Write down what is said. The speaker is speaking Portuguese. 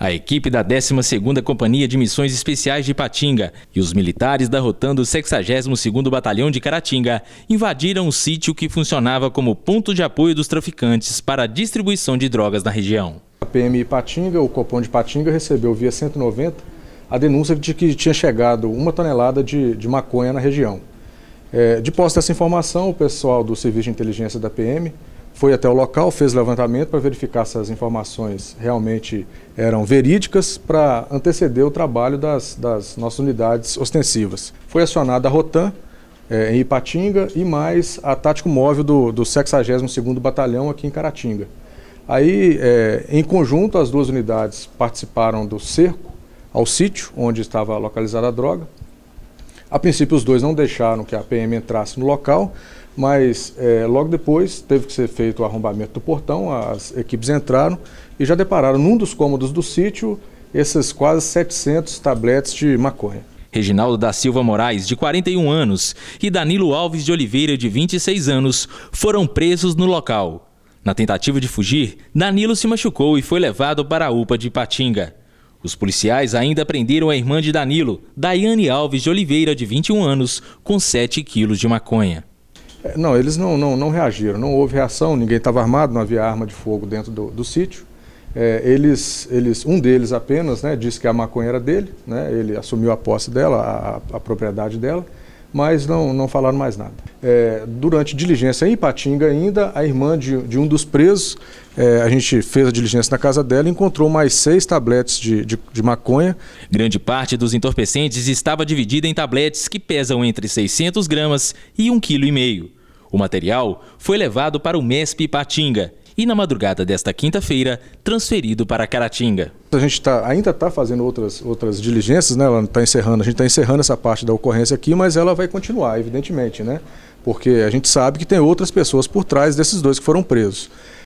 a equipe da 12ª Companhia de Missões Especiais de Ipatinga e os militares da Rotando 62º Batalhão de Caratinga invadiram o sítio que funcionava como ponto de apoio dos traficantes para a distribuição de drogas na região. A PM Ipatinga, o Copom de Ipatinga, recebeu via 190 a denúncia de que tinha chegado uma tonelada de, de maconha na região. É, de posse dessa informação, o pessoal do Serviço de Inteligência da PM foi até o local, fez levantamento para verificar se as informações realmente eram verídicas para anteceder o trabalho das, das, nossas unidades ostensivas. Foi acionada a Rotan é, em Ipatinga e mais a Tático Móvel do, do 62º Batalhão aqui em Caratinga. Aí, é, em conjunto, as duas unidades participaram do cerco ao sítio onde estava localizada a droga a princípio, os dois não deixaram que a PM entrasse no local, mas é, logo depois teve que ser feito o arrombamento do portão, as equipes entraram e já depararam num dos cômodos do sítio esses quase 700 tabletes de maconha. Reginaldo da Silva Moraes, de 41 anos, e Danilo Alves de Oliveira, de 26 anos, foram presos no local. Na tentativa de fugir, Danilo se machucou e foi levado para a UPA de Patinga. Os policiais ainda prenderam a irmã de Danilo, Daiane Alves de Oliveira, de 21 anos, com 7 quilos de maconha. É, não, eles não, não, não reagiram, não houve reação, ninguém estava armado, não havia arma de fogo dentro do, do sítio. É, eles, eles, um deles apenas né, disse que a maconha era dele, né, ele assumiu a posse dela, a, a propriedade dela, mas não, não falaram mais nada. É, durante diligência em Ipatinga ainda, a irmã de, de um dos presos, é, a gente fez a diligência na casa dela e encontrou mais seis tabletes de, de, de, maconha. Grande parte dos entorpecentes estava dividida em tabletes que pesam entre 600 gramas e 1,5 kg. O material foi levado para o MESP Ipatinga e, na madrugada desta quinta-feira, transferido para Caratinga. A gente tá, ainda está fazendo outras, outras diligências, né? Ela tá encerrando, a gente está encerrando essa parte da ocorrência aqui, mas ela vai continuar, evidentemente, né? Porque a gente sabe que tem outras pessoas por trás desses dois que foram presos.